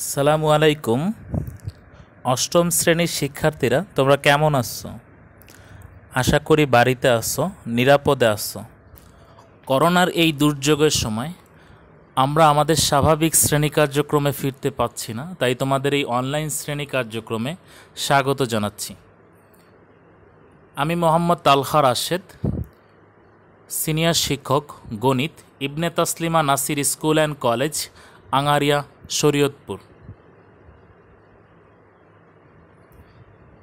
আসসালামু আলাইকুম অষ্টম শ্রেণীর শিক্ষার্থীরা তোমরা কেমন আছো আশা করি বাড়িতে আছো নিরাপদে আছো করোনার এই দুর্যোগের সময় আমরা আমাদের স্বাভাবিক শ্রেণী কার্যক্রমে ফিরতে পাচ্ছি না তাই তোমাদের এই অনলাইন শ্রেণী কার্যক্রমে স্বাগত জানাচ্ছি আমি মোহাম্মদ তালহা রাশেদ সিনিয়র শিক্ষক গণিত Ibne Taslima Nasir school and college Angaria Shariatpur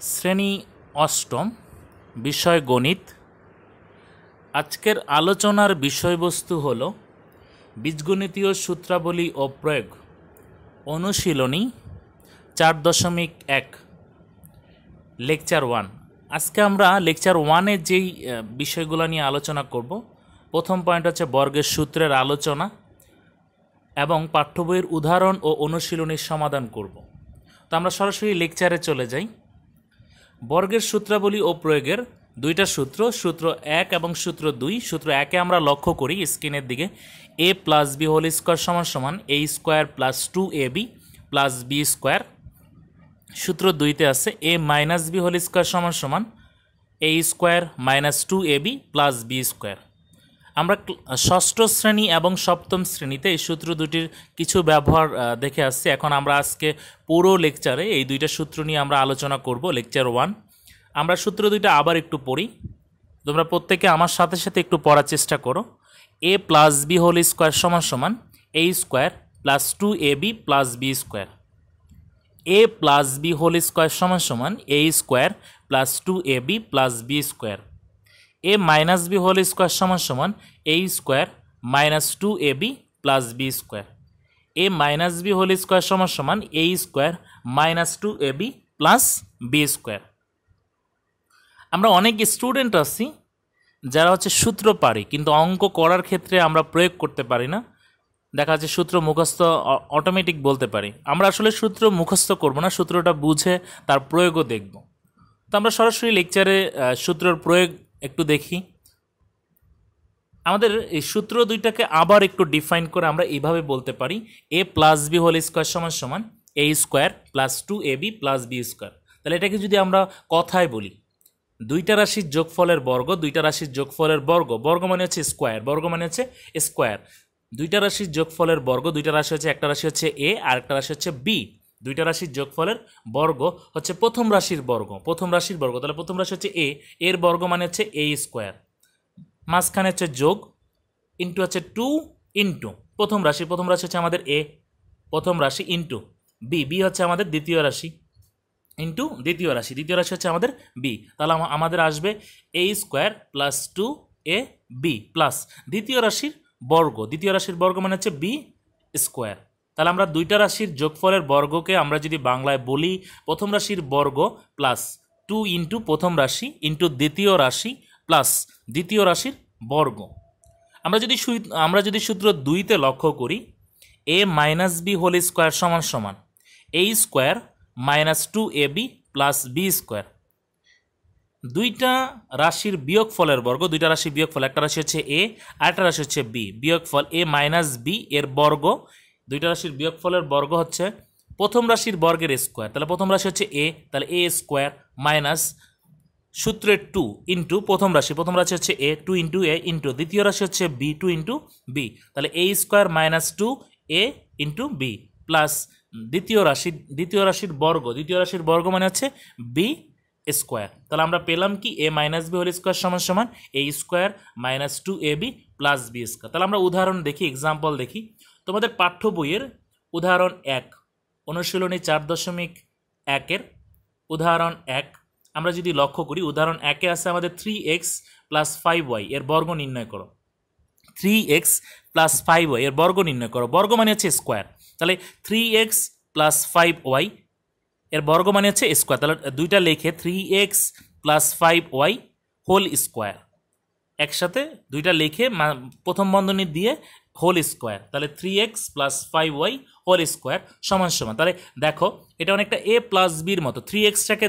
শ্রেণী অষ্টম বিষয় গণিত আজকের আলোচনার বিষয়বস্তু হল বীজগণিতীয় সূত্রাবলী ও প্রয়োগ অনুশীলনী চার দশমিক এক লেকচার ওয়ান আজকে আমরা লেকচার ওয়ানে যেই বিষয়গুলো নিয়ে আলোচনা করব প্রথম পয়েন্ট হচ্ছে বর্গের সূত্রের আলোচনা এবং পাঠ্যবইয়ের উদাহরণ ও অনুশীলনীর সমাধান করব তো আমরা সরাসরি লেকচারে চলে যাই বর্গের সূত্রাবলী ও প্রয়োগের দুইটা সূত্র সূত্র এক এবং সূত্র দুই সূত্র একে আমরা লক্ষ্য করি স্ক্রিনের দিকে A plus B whole square সমান সমান এ square plus two A B plus B square সূত্র দুইতে আছে A minus B whole square সমান সমান এ square minus two A B plus B square আমরা ষষ্ঠ শ্রেণী এবং সপ্তম শ্রেণীতে এই সূত্র দুটির কিছু ব্যবহার দেখে আসছি এখন আমরা আজকে পুরো লেকচারে এই দুইটা সূত্র নিয়ে আমরা আলোচনা করব লেকচার ওয়ান আমরা সূত্র দুইটা আবার একটু পড়ি তোমরা প্রত্যেকে আমার সাথে সাথে একটু পড়ার চেষ্টা করো A plus B whole square সমান সমান এ square plus two A B plus B square A plus B whole square সমান সমান এ square plus two A B plus B square A minus B whole square সমান সমান এ square minus two A B plus B square A minus B whole square সমান সমান এ square minus two A B plus B square আমরা অনেক student আছি যারা হচ্ছে সূত্র পারি কিন্তু অঙ্ক করার ক্ষেত্রে আমরা প্রয়োগ করতে পারি না দেখা যাচ্ছে সূত্র মুখস্থ অটোমেটিক বলতে পারি আমরা আসলে সূত্র মুখস্থ করব না সূত্রটা বুঝে তার প্রয়োগও দেখব তো আমরা সরাসরি লেকচারে সূত্রের প্রয়োগ একটু দেখি আমাদের এই সূত্র দুইটাকে আবার একটু ডিফাইন করে আমরা এইভাবে বলতে পারি এ প্লাস বি হোল স্কোয়ার সমান সমান এ square plus two A B plus B square তাহলে এটাকে যদি আমরা কথায় বলি দুইটা রাশির যোগফলের বর্গ দুইটা রাশির যোগফলের বর্গ বর্গ মানে হচ্ছে স্কোয়ার বর্গ মানে হচ্ছে স্কোয়ার দুইটা রাশির যোগফলের বর্গ দুইটা রাশি হচ্ছে একটা রাশি হচ্ছে এ আর একটা রাশি হচ্ছে বি দুইটা রাশির যোগফলের বর্গ হচ্ছে প্রথম রাশির বর্গ প্রথম রাশির বর্গ তাহলে প্রথম রাশি হচ্ছে এ এর বর্গ মানে হচ্ছে এ স্কোয়ার মাঝখানে হচ্ছে যোগ ইন্টু হচ্ছে টু ইন্টু প্রথম রাশি প্রথম রাশি হচ্ছে আমাদের এ প্রথম রাশি ইন্টু বি বি হচ্ছে আমাদের দ্বিতীয় রাশি ইন্টু দ্বিতীয় রাশি দ্বিতীয় রাশি হচ্ছে আমাদের বি তাহলে আমাদের আসবে A square plus two A B plus দ্বিতীয় রাশির বর্গ দ্বিতীয় রাশির বর্গ মানে হচ্ছে বি স্কোয়ার তাহলে আমরা দুইটা রাশির যোগফলের বর্গকে আমরা যদি বাংলায় বলি প্রথম রাশির বর্গ প্লাস টু ইন্টু প্রথম রাশি ইন্টু দ্বিতীয় রাশি প্লাস দ্বিতীয় রাশির বর্গ আমরা যদি আমরা যদি সূত্র দুইতে লক্ষ্য করি A minus B whole square সমান সমান এ square minus two A B plus B square দুইটা রাশির বিয়োগ ফলের বর্গ দুইটা রাশির বিয়োগ ফল একটা রাশি হচ্ছে এ আরেকটা রাশি হচ্ছে বি বিয়োগ ফল এ মাইনাস বি এর বর্গ দুইটা রাশির বিয়োগফলের বর্গ হচ্ছে প্রথম রাশির বর্গের স্কোয়ার তাহলে প্রথম রাশি হচ্ছে এ তাহলে এ স্কোয়ার মাইনাস সূত্রের টু ইন্টু প্রথম রাশি প্রথম রাশি হচ্ছে A two into A into দ্বিতীয় রাশি হচ্ছে বি টু ইন্টু বি তাহলে এ স্কোয়ার মাইনাস টু এ ইন্টু বি প্লাস দ্বিতীয় রাশি দ্বিতীয় রাশির বর্গ দ্বিতীয় রাশির বর্গ মানে হচ্ছে বি স্কোয়ার তাহলে আমরা পেলাম কি এ মাইনাস বি হোল স্কোয়ার সমান সমান এ square minus two A B plus B square তাহলে আমরা উদাহরণ দেখি এক্সাম্পল দেখি তোমাদের পাঠ্য বইয়ের উদাহরণ এক অনুশীলনী চার দশমিক একের উদাহরণ এক আমরা যদি লক্ষ্য করি উদাহরণ একে আছে আমাদের three x plus five Y এর বর্গ নির্ণয় করো three x plus five Y এর বর্গ নির্ণয় করো বর্গ মানে হচ্ছে স্কোয়ার তাহলে three x plus five Y এর বর্গ মানে হচ্ছে স্কোয়ার তাহলে দুইটা লেখে three x plus five y whole square একসাথে দুইটা লেখে প্রথম বন্ধনী দিয়ে হোল স্কোয়ার তাহলে three x plus five y whole square সমান সমান তাহলে দেখো এটা অনেকটা এ প্লাস বির মতো থ্রি এক্সটাকে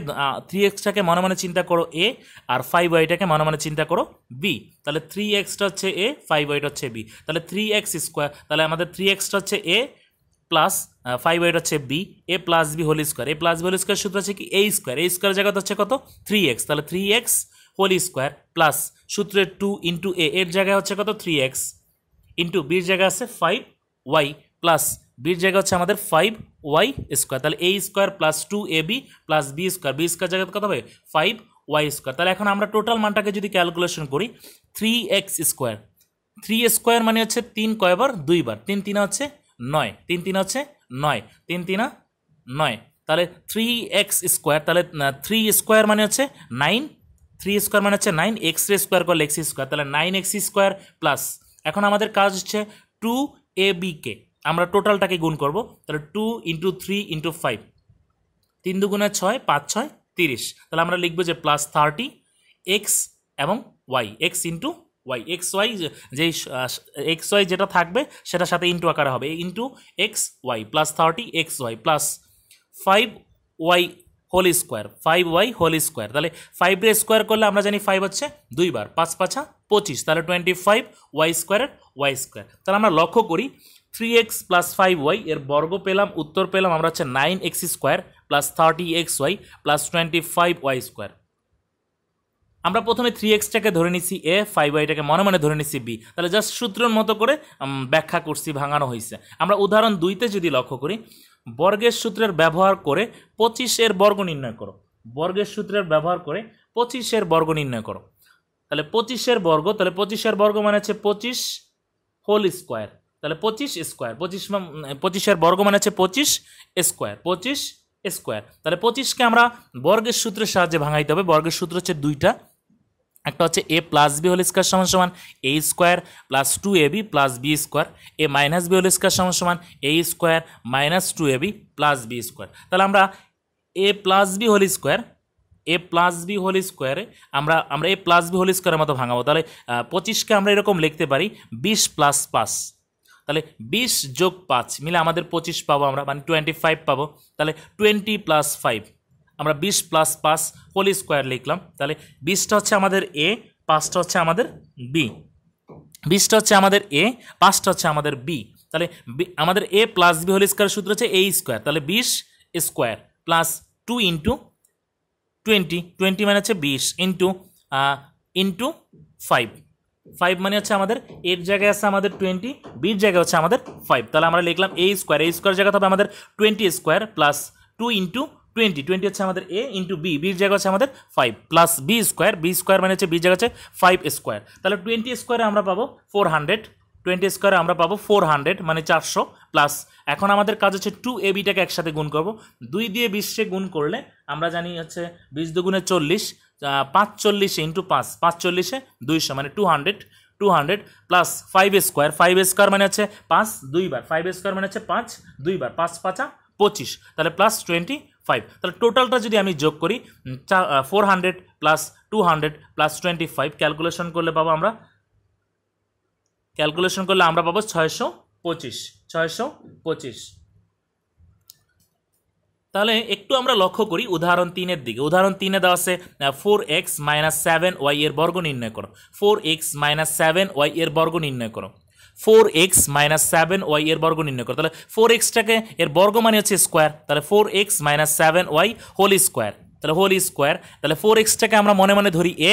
থ্রি এক্সটাকে মনে মনে চিন্তা করো এ আর ফাইভ ওয়াইটাকে মনে মনে চিন্তা করো বি তাহলে থ্রি এক্সটা হচ্ছে এ ফাইভ ওয়াইটা হচ্ছে বি তাহলে থ্রি এক্স স্কোয়ার তাহলে আমাদের থ্রি এক্সটা হচ্ছে এ প্লাস ফাইভ ওয়াইট হচ্ছে বি এ প্লাস বি হোল স্কোয়ার এ প্লাস বি হোল স্কোয়ার সূত্র হচ্ছে কি এ স্কোয়ার এ স্কোয়ার জায়গাতে হচ্ছে কত থ্রি এক্স তাহলে three x whole square plus সূত্রের টু ইন্টু এ এর জায়গায় হচ্ছে কত থ্রি এক্স ইন্টু বির জায়গা আছে ফাইভ ওয়াই প্লাস বির জায়গা হচ্ছে আমাদের ফাইভ ওয়াই স্কোয়ার তাহলে এ square plus two A B plus B square B square জায়গাতে কত হবে ফাইভ ওয়াই স্কোয়ার তাহলে এখন আমরা টোটাল মানটাকে যদি ক্যালকুলেশন করি three x square three square মানে হচ্ছে তিন কয়বার দুইবার তিন তিন হচ্ছে নয় তিন তিন হচ্ছে নয় তিন তিনা নয় তাহলে থ্রি এক্স স্কোয়ার তাহলে থ্রি স্কোয়ার মানে হচ্ছে নাইন থ্রি স্কোয়ার মানে হচ্ছে নাইন এক্স রে স্কোয়ার করলে এক্স স্কোয়ার তাহলে নাইন এক্স স্কোয়ার প্লাস এখন আমাদের কাজ হচ্ছে টু এ বিকে আমরা টোটালটাকে গুণ করব তাহলে two into three into five তিন দুগুণে ছয় পাঁচ ছয় তিরিশ তাহলে আমরা লিখবো যে প্লাস থার্টি এক্স এবং y x into y x y যেই এক্স ওয়াই যেটা থাকবে সেটার সাথে ইন্টু আকারে হবে into x Y plus thirty x Y plus five y whole square five y whole square তাহলে ফাইভ রে স্কোয়ার করলে আমরা জানি ফাইভ হচ্ছে দুইবার পাঁচ পাঁচা পঁচিশ তাহলে টোয়েন্টি ফাইভ ওয়াই স্কোয়ারের ওয়াই স্কোয়ার তাহলে আমরা লক্ষ্য করি three x plus five Y এর বর্গ পেলাম উত্তর পেলাম আমরা হচ্ছে nine x square plus thirty x Y plus twenty five y square আমরা প্রথমে থ্রি এক্সটাকে ধরে নিছি এ ফাইভ ওয়াইটাকে মনে মনে ধরে নিছি বি তাহলে জাস্ট সূত্রের মতো করে ব্যাখ্যা করছি ভাঙানো হয়েছে আমরা উদাহরণ দুইতে যদি লক্ষ্য করি বর্গের সূত্রের ব্যবহার করে পঁচিশের বর্গ নির্ণয় করো বর্গের সূত্রের ব্যবহার করে পঁচিশের বর্গ নির্ণয় করো তাহলে পঁচিশের বর্গ তাহলে পঁচিশের বর্গ মানে হচ্ছে পঁচিশ হোল স্কোয়ার তাহলে পঁচিশ স্কোয়ার পঁচিশ পঁচিশের বর্গ মানে হচ্ছে পঁচিশ স্কোয়ার পঁচিশ স্কোয়ার তাহলে পঁচিশকে আমরা বর্গের সূত্রের সাহায্যে ভাঙাইতে হবে বর্গের সূত্র হচ্ছে দুইটা একটা হচ্ছে এ প্লাস বি হোল স্কোয়ার সমান সমান এ square plus two A B plus B square A minus B whole square সমান সমান এ square minus two A B plus B square তাহলে আমরা এ প্লাস বি হোল স্কোয়ার এ প্লাস বি হোল স্কোয়ারে আমরা আমরা এ plus B whole স্কোয়ারের মতো ভাঙাবো তাহলে পঁচিশকে আমরা এরকম লিখতে পারি বিশ প্লাস পাঁচ তাহলে বিশ যোগ পাঁচ মিলে আমাদের পঁচিশ পাবো আমরা মানে টোয়েন্টি ফাইভ পাবো তাহলে টোয়েন্টি প্লাস ফাইভ আমরা বিশ প্লাস পাঁচ হোল স্কোয়ার লিখলাম তাহলে বিশটা হচ্ছে আমাদের এ পাঁচটা হচ্ছে আমাদের বি বিশটা হচ্ছে আমাদের এ পাঁচটা হচ্ছে আমাদের বি তাহলে আমাদের a plus B whole square সূত্র হচ্ছে এ স্কোয়ার তাহলে বিশ square plus two into twenty twenty মানে হচ্ছে বিশ ইন্টু ইন্টু ফাইভ ফাইভ মানে হচ্ছে আমাদের এর জায়গায় আছে আমাদের টোয়েন্টি বির জায়গায় হচ্ছে আমাদের ফাইভ তাহলে আমরা লিখলাম এ স্কোয়ার এ স্কোয়ার জায়গা হবে আমাদের twenty square plus two into twenty twenty হচ্ছে আমাদের এ ইন্টু বি বির জায়গা হচ্ছে আমাদের five plus B square B square মানে হচ্ছে বি জায়গা হচ্ছে ফাইভ স্কোয়ার তাহলে টোয়েন্টি স্কোয়ারে আমরা পাবো ফোর হান্ড্রেড টোয়েন্টি স্কোয়ারে আমরা পাবো ফোর হান্ড্রেড মানে চারশো প্লাস এখন আমাদের কাজ হচ্ছে টু এ বিটাকে একসাথে গুণ করব দুই দিয়ে বিশে গুণ করলে আমরা জানি হচ্ছে বিশ দুগুণে চল্লিশ পাঁচ চল্লিশে ইন্টু পাঁচ পাঁচ চল্লিশে দুইশো মানে two hundred two hundred plus five square five square মানে হচ্ছে পাঁচ দুইবার ফাইভ স্কোয়ার মানে হচ্ছে পাঁচ দুইবার পাঁচ পাঁচা পঁচিশ তাহলে প্লাস টোয়েন্টি ফাইভ তাহলে টোটালটা যদি আমি যোগ করি four hundred plus two hundred plus twenty five calculation করলে পাবো আমরা ক্যালকুলেশন করলে আমরা পাবো ছয়শো পঁচিশ ছয়শো পঁচিশ তাহলে একটু আমরা লক্ষ্য করি উদাহরণ তিনের দিকে উদাহরণ তিনে দেওয়া আছে four x minus seven y এর বর্গ নির্ণয় করো four x minus seven y এর বর্গ নির্ণয় করো four x minus seven y এর বর্গ নির্ণয় করো তাহলে ফোর এক্সটাকে এর বর্গ মানে হচ্ছে স্কোয়ার তাহলে four x minus seven y whole square তাহলে হোল স্কোয়ার তাহলে ফোর এক্সটাকে আমরা মনে মনে ধরি এ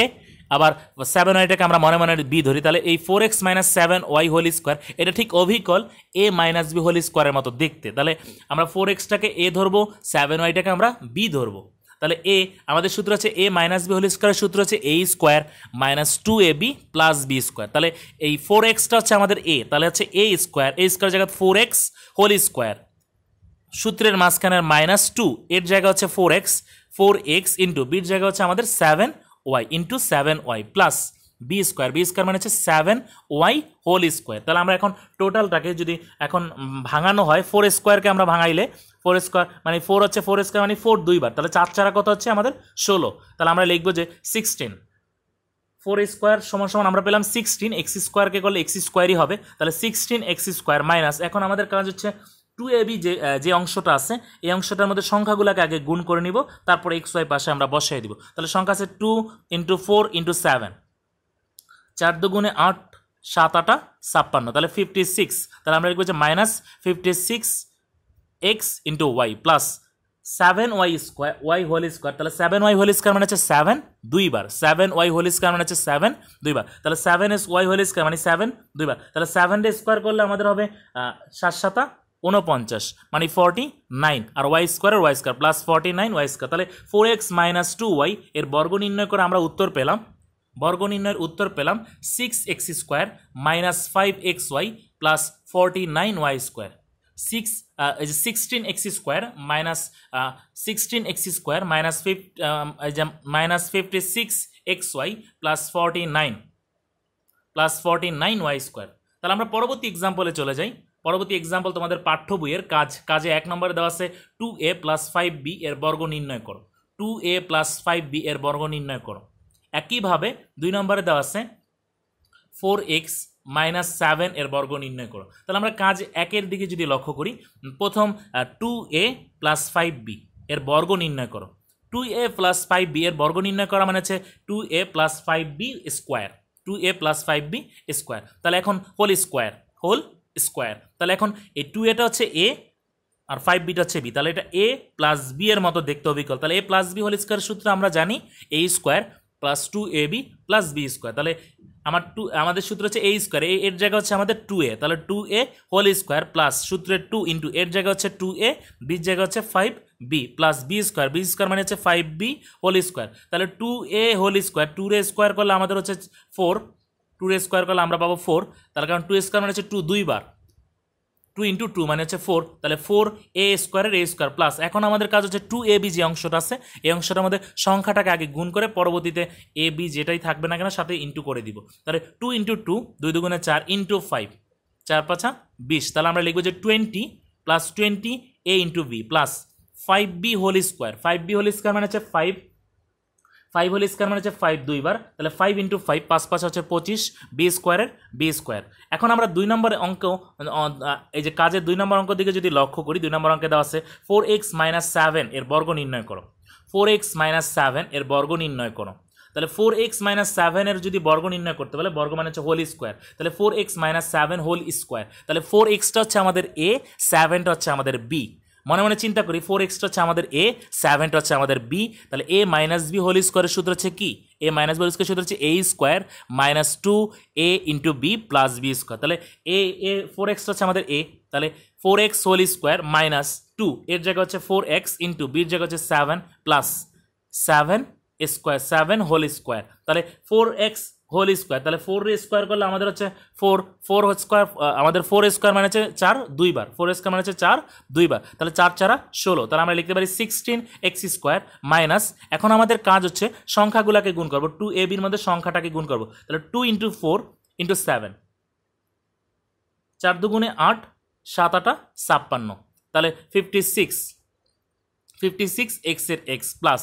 আবার সেভেন ওয়াইটাকে আমরা মনে মনে বি ধরি তাহলে এই four x minus seven y whole square এটা ঠিক অভিকল এ মাইনাস বি হোল স্কোয়ারের মতো দেখতে তাহলে আমরা ফোর এক্সটাকে এ ধরবো সেভেন ওয়াইটাকে আমরা বি ধরবো তাহলে এ আমাদের সূত্র আছে এ মাইনাস বি হোল স্কোয়ারের সূত্র আছে এ square minus two A B plus B square তাহলে এই ফোর এক্সটা হচ্ছে আমাদের এ তাহলে হচ্ছে এ স্কোয়ার এ স্কোয়ার জায়গায় ফোর এক্স হোল স্কোয়ার সূত্রের মাঝখানের মাইনাস টু এর জায়গা হচ্ছে four x four x into বির জায়গা হচ্ছে আমাদের seven y into seven y plus B square B square মানে হচ্ছে সেভেন ওয়াই হোল স্কোয়ার তাহলে আমরা এখন টোটালটাকে যদি এখন ভাঙানো হয় ফোর স্কোয়ারকে আমরা ভাঙাইলে ফোর স্কোয়ার মানে ফোর হচ্ছে ফোর স্কোয়ার মানে ফোর দুইবার তাহলে চার চারা কত হচ্ছে আমাদের ষোলো তাহলে আমরা লিখবো যে সিক্সটিন ফোর স্কোয়ার সমান সমান আমরা পেলাম সিক্সটিন এক্স স্কোয়ারকে করলে এক্স স্কোয়ারই হবে তাহলে সিক্সটিন এক্স স্কোয়ার মাইনাস এখন আমাদের কাজ হচ্ছে টু এ বি যে যে অংশটা আছে এই অংশটার মধ্যে সংখ্যাগুলোকে আগে গুণ করে নিব তারপর এক্স ওয়াই পাশে আমরা বসাই দিব তাহলে সংখ্যা আছে two into four into seven চার দুগুণে আট সাত আটা ছাপ্পান্ন তাহলে ফিফটি সিক্স তাহলে আমরা লিখবো যে minus fifty six x into Y plus seven y square Y whole square তাহলে সেভেন ওয়াই হোল স্কোয়ার মানে হচ্ছে সেভেন দুইবার সেভেন ওয়াই হোল স্কোয়ার মানে হচ্ছে সেভেন দুইবার তাহলে সেভেন এস ওয়াই হোল স্কোয়ার মানে সেভেন দুইবার তাহলে সেভেনটা স্কোয়ার করলে আমাদের হবে সাত সাতা উনপঞ্চাশ মানে ফর্টি নাইন আর ওয়াই স্কোয়ারের y square plus forty nine Y square তাহলে four x minus two y এর বর্গ নির্ণয় করে আমরা উত্তর পেলাম বর্গ নির্ণয়ের উত্তর পেলাম six x square minus five x Y plus forty nine Y square six sixteen x square minus sixteen x square minus ফিফ minus fifty six x Y plus forty nine plus forty nine Y square তাহলে আমরা পরবর্তী এক্সাম্পলে চলে যাই পরবর্তী example তোমাদের পাঠ্য বইয়ের কাজ কাজে এক নম্বরে দেওয়া আছে two a plus five b এর বর্গ নির্ণয় করো two a plus five b এর বর্গ নির্ণয় করো একইভাবে দুই নম্বরে দেওয়া আছে ফোর এক্স মাইনাস সেভেন এর বর্গ নির্ণয় করো তাহলে আমরা কাজ একের দিকে যদি লক্ষ্য করি প্রথম two a plus five b এর বর্গ নির্ণয় করো two a plus five b এর বর্গ নির্ণয় করা মানে হচ্ছে two a plus five b square two a plus five b square তাহলে এখন হোল স্কোয়ার হোল স্কোয়ার তাহলে এখন এই টু এটা হচ্ছে এ আর ফাইভ বিটা হচ্ছে বি তাহলে এটা এ প্লাস বি এর মতো দেখতে অভিজ্ঞ তাহলে এ প্লাস বি হোল স্কোয়ার সূত্র আমরা জানি এ square plus two A B plus B square তাহলে আমার টু আমাদের সূত্র হচ্ছে এ স্কোয়ার এর জায়গা হচ্ছে আমাদের টু এ তাহলে two a whole square plus সূত্রের টু ইন্টু এর জায়গা হচ্ছে টু এ বির জায়গা হচ্ছে five b plus B square B square মানে হচ্ছে ফাইভ বি হোল স্কোয়ার তাহলে two a whole square two a square করলে আমাদের হচ্ছে ফোর টু এ স্কোয়ার করলে আমরা পাবো ফোর তার কারণ টু স্কোয়ার মানে হচ্ছে টু দুইবার টু ইন্টু টু মানে হচ্ছে ফোর তাহলে ফোর এ স্কোয়ারের এ স্কোয়ার প্লাস এখন আমাদের কাজ হচ্ছে টু এ বি যে অংশটা আছে এই অংশটা আমাদের সংখ্যাটাকে আগে গুণ করে পরবর্তীতে এ বি যেটাই থাকবে না কেন সাথে ইন্টু করে দিব তাহলে টু ইন্টু টু দুই দুগুণে চার ইন্টু ফাইভ চার পাঁচা বিশ তাহলে আমরা লিখবো যে twenty plus twenty a into B plus five b whole square five b whole square মানে হচ্ছে ফাইভ ফাইভ হোল স্কোয়ার মানে হচ্ছে ফাইভ দুইবার তাহলে ফাইভ ইন্টু ফাইভ পাঁচ পাঁচ হচ্ছে পঁচিশ বি স্কোয়ারের বি স্কোয়ার এখন আমরা দুই নম্বর অঙ্ক এই যে কাজের দুই নম্বর অঙ্ক দিকে যদি লক্ষ্য করি দুই নম্বর অঙ্কে দেওয়া আছে ফোর এক্স মাইনাস সেভেন এর বর্গ নির্ণয় করো ফোর এক্স মাইনাস সেভেন এর বর্গ নির্ণয় করো তাহলে ফোর এক্স মাইনাস সেভেনের যদি বর্গ নির্ণয় করতে পারলে বর্গ মানে হচ্ছে হোল স্কোয়ার তাহলে four x minus seven whole square তাহলে ফোর এক্সটা হচ্ছে আমাদের এ সেভেনটা হচ্ছে আমাদের বি মনে মনে চিন্তা করি ফোর এক্সটা হচ্ছে আমাদের এ সেভেনটা হচ্ছে আমাদের বি তাহলে এ মাইনাস বি হোল স্কোয়ারের সূত্র হচ্ছে কি এ মাইনাস বি হোল স্কোয়ার সূত্র হচ্ছে এ স্কোয়ার মাইনাস টু এ into B plus B square তাহলে এ এ ফোর এক্সটা হচ্ছে আমাদের এ তাহলে four x whole square minus two এর জায়গা হচ্ছে ফোর এক্স ইন্টু বির জায়গা হচ্ছে seven plus seven square seven whole square তাহলে ফোর এক্স হোল স্কোয়ার তাহলে ফোর স্কোয়ার করলে আমাদের হচ্ছে ফোর ফোর স্কোয়ার আমাদের ফোর স্কোয়ার মানে হচ্ছে চার দুইবার ফোর স্কোয়ার মানে হচ্ছে চার দুইবার তাহলে চার চারা ষোলো তাহলে আমরা লিখতে পারি সিক্সটিন এক্স স্কোয়ার মাইনাস এখন আমাদের কাজ হচ্ছে সংখ্যাগুলোকে গুণ করবো টু এ বির মধ্যে সংখ্যাটাকে গুণ করবো তাহলে two into four into seven চার দুগুণে আট সাত আটা ছাপ্পান্ন তাহলে ফিফটি সিক্স ফিফটি সিক্স এক্সের x plus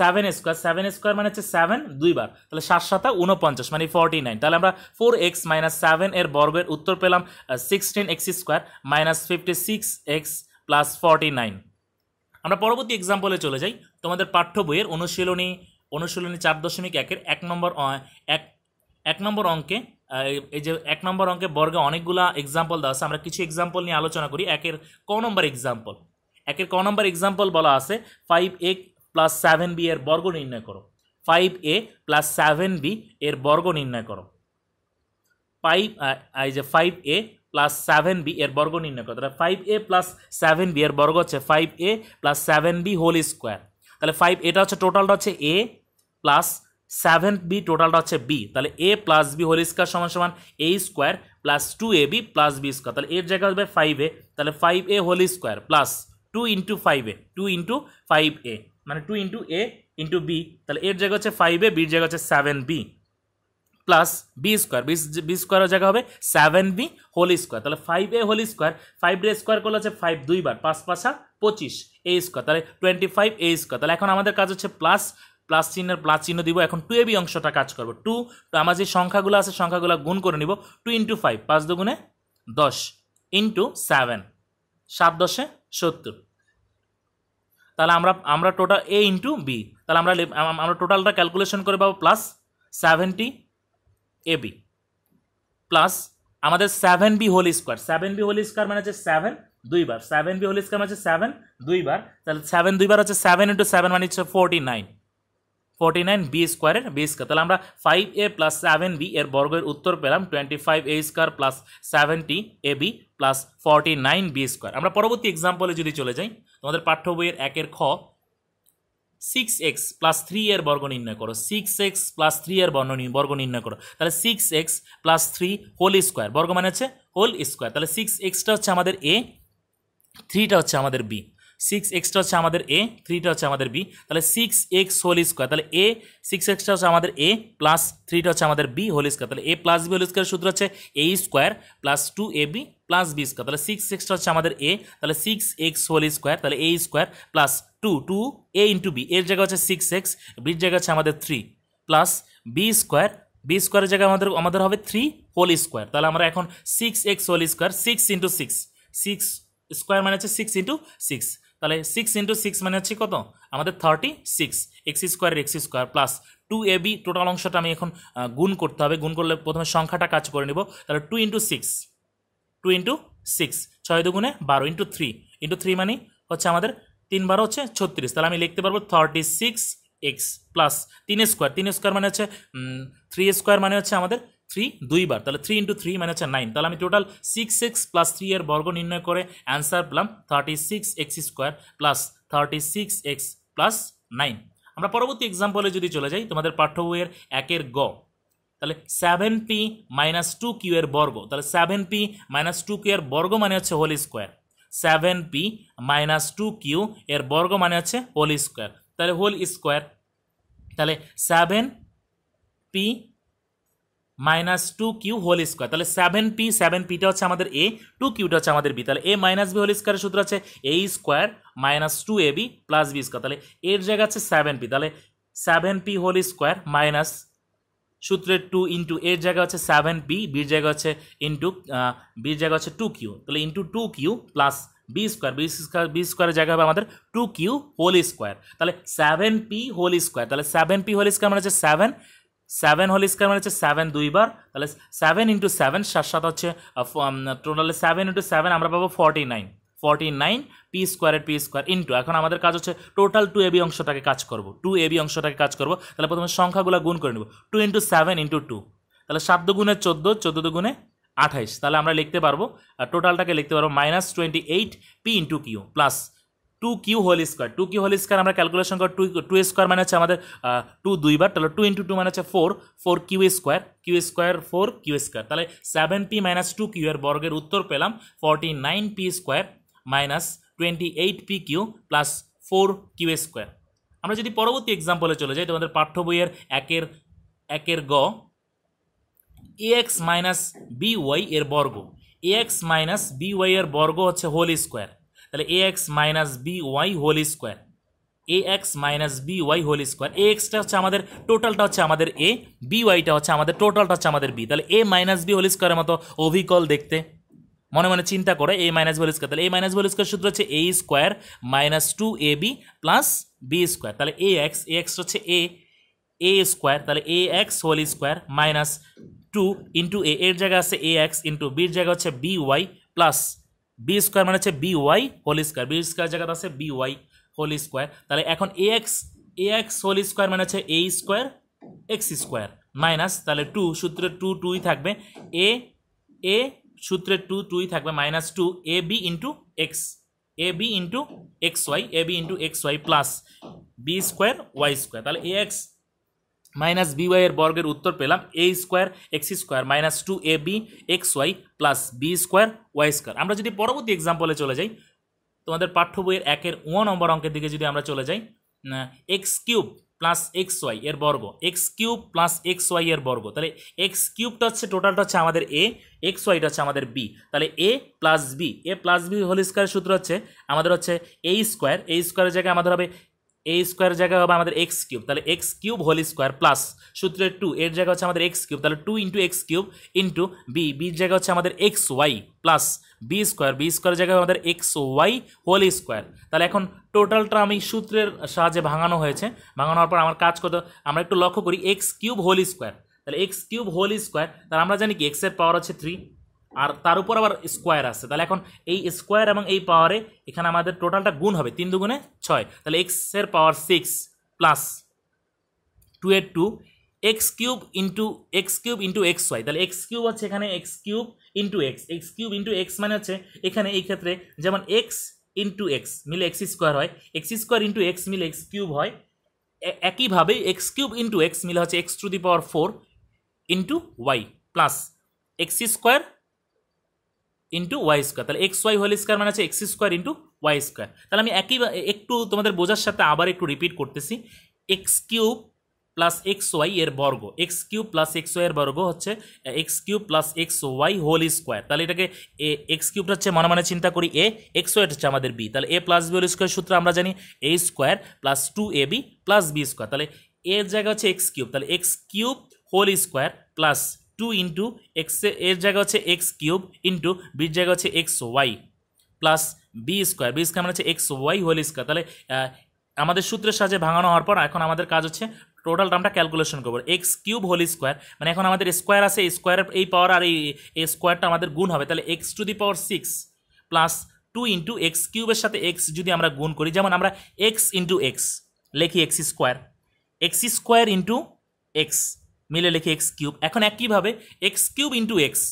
seven square seven square মানে হচ্ছে সেভেন দুইবার তাহলে সাত সাতা উনপঞ্চাশ মানে ফর্টি নাইন তাহলে আমরা ফোর এক্স মাইনাস সেভেন এর বর্গের উত্তর পেলাম sixteen x square minus fifty six x plus forty nine আমরা পরবর্তী এক্সাম্পলে চলে যাই তোমাদের পাঠ্য বইয়ের অনুশীলনী অনুশীলনী চার দশমিক একের এক নম্বর এক এক নম্বর অঙ্কে এই যে এক নম্বর অঙ্কে বর্গে অনেকগুলা এক্সাম্পল দেওয়া আছে আমরা কিছু এক্সাম্পল নিয়ে আলোচনা করি একের ক নম্বর এক্সাম্পল একের ক নম্বর এক্সাম্পল বলা আছে ফাইভ এক প্লাস সেভেন বি এর বর্গ নির্ণয় করো five a plus seven b এর বর্গ নির্ণয় করো ফাইভ এই যে five a plus seven b এর বর্গ নির্ণয় করো তাহলে five a plus seven b এর বর্গ হচ্ছে five a plus seven B whole square তাহলে ফাইভ এটা হচ্ছে টোটালটা হচ্ছে এ প্লাস সেভেন বি টোটালটা হচ্ছে বি তাহলে এ প্লাস বি হোল স্কোয়ার সমান সমান এ square plus two A B plus B square তাহলে এর জায়গা হবে ফাইভ এ তাহলে five a whole square plus two into five a two into five a মানে টু ইন্টু এ ইন্টু বি তাহলে এর জায়গা হচ্ছে ফাইভ এ বির জায়গা হচ্ছে seven b plus B square b b স্কোয়ারের জায়গা হবে সেভেন বি হোল স্কোয়ার তাহলে five a whole square five ডে স্কোয়ার করলে হচ্ছে ফাইভ দুইবার পাঁচ পাঁচা পঁচিশ এ স্কোয়ার তাহলে টোয়েন্টি ফাইভ এ স্কোয়ার তাহলে এখন আমাদের কাজ হচ্ছে প্লাস প্লাস চিহ্নের প্লাস চিহ্ন দিব এখন টু এ বি অংশটা কাজ করবো টু আমার যে সংখ্যাগুলো আছে সংখ্যাগুলো গুণ করে নিব টু ইন্টু ফাইভ পাঁচ দুগুণে দশ ইন্টু সেভেন সাত দশে সত্তর তাহলে আমরা আমরা টোটাল এ ইন্টু বি তাহলে আমরা আমরা টোটালটা ক্যালকুলেশন করে পাবো plus seventy a B plus আমাদের seven B whole square seven B whole square মানে হচ্ছে সেভেন দুইবার সেভেন বি হোল স্কোয়ার মানে হচ্ছে সেভেন দুইবার তাহলে সেভেন দুইবার হচ্ছে সেভেন ইন্টু সেভেন মানে হচ্ছে forty nine forty nine b স্কোয়ারের বি স্কোয়ার তাহলে আমরা five a plus seven b এর বর্গের উত্তর পেলাম twenty five a square plus seventy a B plus forty nine b square আমরা পরবর্তী এক্সাম্পলে যদি চলে যাই তোমাদের পাঠ্য বইয়ের একের খ সিক্স এক্স প্লাস থ্রি এর বর্গ নির্ণয় করো সিক্স এক্স প্লাস থ্রি এর বর্ণ বর্গ নির্ণয় করো তাহলে six x plus three whole square বর্গ মানে হচ্ছে হোল স্কোয়ার তাহলে সিক্স এক্সটা হচ্ছে আমাদের এ থ্রিটা হচ্ছে আমাদের বি সিক্স এক্সটা হচ্ছে আমাদের এ থ্রিটা হচ্ছে আমাদের বি তাহলে সিক্স এক্স হোল স্কোয়ার তাহলে এ সিক্স এক্সটা হচ্ছে আমাদের এ প্লাস থ্রিটা হচ্ছে আমাদের বি হোল স্কোয়ার তাহলে এ প্লাস বি হোল স্কোয়ার সূত্র হচ্ছে এ square plus two A B plus B square তাহলে সিক্স এক্সটা হচ্ছে আমাদের এ তাহলে সিক্স এক্স হোল স্কোয়ার তাহলে এ স্কোয়ার প্লাস টু টু এ ইন্টু বি এর জায়গা হচ্ছে সিক্স এক্স বির জায়গা হচ্ছে আমাদের three plus B square B স্কোয়ারের জায়গায় আমাদের আমাদের হবে থ্রি হোল স্কোয়ার তাহলে আমরা এখন six X whole square six into six six square মানে হচ্ছে সিক্স ইন্টু সিক্স তাহলে সিক্স ইন্টু সিক্স মানে হচ্ছে কত আমাদের থার্টি সিক্স এক্স স্কোয়ারের এক্স স্কোয়ার প্লাস টু এ বি টোটাল অংশটা আমি এখন গুণ করতে হবে গুণ করলে প্রথমে সংখ্যাটা কাজ করে নেব তাহলে two into six two into six ছয় দুগুণে বারো ইন্টু থ্রি ইন্টু থ্রি মানে হচ্ছে আমাদের তিন বারো হচ্ছে ছত্রিশ তাহলে আমি লিখতে পারবো থার্টি সিক্স এক্স প্লাস তিন স্কোয়ার তিন স্কোয়ার মানে হচ্ছে থ্রি স্কোয়ার মানে হচ্ছে আমাদের থ্রি দুইবার তাহলে থ্রি ইন্টু থ্রি মানে হচ্ছে নাইন তাহলে আমি total six x plus three এর বর্গ নির্ণয় করে অ্যান্সার পেলাম thirty six x square plus thirty six x plus nine আমরা পরবর্তী এক্সাম্পলে যদি চলে যাই তোমাদের পাঠ্য বইয়ের একের গ তাহলে seven P minus two Q এর বর্গ তাহলে seven P minus two Q এর বর্গ মানে হচ্ছে whole square seven P minus two Q এর বর্গ মানে হচ্ছে হোল স্কোয়ার তাহলে হোল স্কোয়ার তাহলে seven P minus two Q whole square তাহলে সেভেন পি সেভেন পিটা হচ্ছে আমাদের এ টু কিউটা হচ্ছে আমাদের বি তাহলে এ মাইনাস বি হোল স্কোয়ারের সূত্র আছে এ square minus two A B plus B square তাহলে এর জায়গা আছে সেভেন পি তাহলে seven P whole square minus সূত্রের টু ইন্টু এর জায়গা হচ্ছে সেভেন পি বির জায়গা হচ্ছে ইন্টু বির জায়গা হচ্ছে টু কিউ তাহলে into two Q plus B square B square B স্কোয়ারের জায়গা হবে আমাদের টু কিউ হোল স্কোয়ার তাহলে সেভেন পি হোল স্কোয়ার তাহলে সেভেন পি হোল স্কোয়ার মানে হচ্ছে সেভেন সেভেন হোল স্কোয়ার মানে হচ্ছে সেভেন দুইবার তাহলে সেভেন ইন্টু সেভেন সাত সাত হচ্ছে টোটাল সেভেন ইন্টু সেভেন আমরা পাবো forty nine forty nine P স্কোয়ারের পি স্কোয়ার ইন্টু এখন আমাদের কাজ হচ্ছে টোটাল টু এবি অংশটাকে কাজ করব টু এবি অংশটাকে কাজ করব তাহলে প্রথমে সংখ্যাগুলো গুণ করে নেব two into seven into two তাহলে সাত গুণে চোদ্দো চোদ্দো দুগুণে আঠাইশ তাহলে আমরা লিখতে পারবো আর টোটালটাকে লিখতে পারবো minus twenty eight P into Q plus two Q whole square two Q whole square আমরা ক্যালকুলেশন করি টু টু স্কোয়ার মানে হচ্ছে আমাদের টু দুইবার তাহলে টু ইন্টু টু মানে হচ্ছে four four Q square Q square four Q square তাহলে seven P minus two Q এর বর্গের উত্তর পেলাম forty nine P square minus twenty eight P Q plus four Q square আমরা যদি পরবর্তী এক্সাম্পলে চলে যাই তোমাদের পাঠ্য বইয়ের একের একের গ এক্স মাইনাস বি ওয়াই এর বর্গ A x minus B Y এর বর্গ হচ্ছে হোল স্কোয়ার তাহলে A x minus B Y whole square A x minus B Y whole square A এক্সটা হচ্ছে আমাদের টোটালটা হচ্ছে আমাদের এ বি ওয়াইটা হচ্ছে আমাদের টোটালটা হচ্ছে আমাদের বি তাহলে এ মাইনাস বি হোল স্কোয়ারের মতো অভিকল দেখতে মনে মনে চিন্তা করে এ মাইনাস হোল স্কোয়ার তাহলে এ মাইনাস হোল স্কোয়ার সূত্র হচ্ছে এ square minus two A B plus B square তাহলে এ এক্স এ এক্স হচ্ছে এ এ স্কোয়ার তাহলে A X whole square minus two into এ এর জায়গা আছে এ এক্স ইন্টু বির জায়গা হচ্ছে B Y plus B square মানে হচ্ছে B Y whole square B square জায়গাতে আছে বি ওয়াই হোল স্কোয়ার তাহলে এখন A X A X whole square মানে হচ্ছে এ স্কোয়ার এক্স স্কোয়ার মাইনাস তাহলে টু সূত্রে টু টুই থাকবে এ এ সূত্রে টু টুই থাকবে minus two A B into X A B into x Y A B into x Y plus B square Y square তাহলে এ এক্স মাইনাস বিওয়াই এর বর্গের উত্তর পেলাম A square X square minus two A B X Y plus B square Y square আমরা যদি পরবর্তী এক্সাম্পলে চলে যাই তোমাদের পাঠ্য বইয়ের একের ও নম্বর অঙ্কের দিকে যদি আমরা চলে যাই X cube plus X Y এর বর্গ X cube plus X Y এর বর্গ তাহলে এক্স কিউবটা হচ্ছে টোটালটা হচ্ছে আমাদের এ এক্স ওয়াইটা হচ্ছে আমাদের বি তাহলে এ প্লাস বি এ প্লাস বি হোল স্কোয়ার সূত্র হচ্ছে আমাদের হচ্ছে এ স্কোয়ার এ স্কোয়ারের জায়গায় আমাদের হবে এ স্কোয়ারের জায়গায় হবে আমাদের এক্স কিউব তাহলে X cube whole square plus সূত্রের টু এর জায়গা হচ্ছে আমাদের এক্স কিউব তাহলে two into X cube into B বির জায়গা হচ্ছে আমাদের X Y plus B square B square জায়গায় আমাদের এক্স ওয়াই হোল স্কোয়ার তাহলে এখন টোটালটা আমি সূত্রের সাহায্যে ভাঙানো হয়েছে ভাঙানো হওয়ার পর আমার কাজ করতে আমরা একটু লক্ষ্য করি এক্স কিউব হোল স্কোয়ার তাহলে এক্স কিউব হোল স্কোয়ার তাহলে আমরা জানি কি এক্সের পাওয়ার হচ্ছে থ্রি আর তার উপর আবার স্কোয়ার আছে তাহলে এখন এই স্কোয়ার এবং এই পাওয়ারে এখানে আমাদের টোটালটা গুণ হবে তিন দুগুণে ছয় তাহলে এক্সের পাওয়ার সিক্স প্লাস টু এর two X cube into X cube into x Y তাহলে এক্স কিউব হচ্ছে এখানে X cube into X X cube into X মানে হচ্ছে এখানে এই ক্ষেত্রে যেমন এক্স ইন্টু এক্স মিলে এক্স স্কোয়ার হয় এক্স স্কোয়ার ইন্টু এক্স মিলে এক্স কিউব হয় একইভাবে এক্স কিউব ইন্টু এক্স মিলে হচ্ছে X to the power four into Y plus X square into Y square তাহলে এক্স ওয়াই হোল স্কোয়ার মানে আছে X square into Y square তাহলে আমি একই একটু তোমাদের বোঝার সাথে আবার একটু রিপিট করতেছি X cube plus X Y এর বর্গ X cube plus X Y এর বর্গ হচ্ছে X cube plus X Y whole square তাহলে এটাকে এ এক্স কিউবটা হচ্ছে মনে মনে চিন্তা করি এ এক্স ওয়াইটা হচ্ছে আমাদের বি তাহলে এ প্লাস বি হোল স্কোয়ার সূত্র আমরা জানি এ square plus two A B plus B square তাহলে এর জায়গা হচ্ছে এক্স কিউব তাহলে X cube whole square plus two into X এর জায়গা হচ্ছে এক্স কিউব ইন্টু বির জায়গা হচ্ছে X Y plus B square B square মানে হচ্ছে এক্স ওয়াই হোল স্কোয়ার তাহলে আমাদের সূত্রের সাহায্যে ভাঙানো হওয়ার পর এখন আমাদের কাজ হচ্ছে টোটাল টার্মটা ক্যালকুলেশন করবো এক্স কিউব হোল স্কোয়ার মানে এখন আমাদের স্কোয়ার আছে স্কোয়ারের এই পাওয়ার আর এই স্কোয়ারটা আমাদের গুণ হবে তাহলে X to the power six plus two into X কিউবের সাথে এক্স যদি আমরা গুণ করি যেমন আমরা এক্স ইন্টু এক্স লেখি X square X square into X মিলে লিখি এক্স কিউব এখন একইভাবে এক্স কিউব ইন্টু এক্স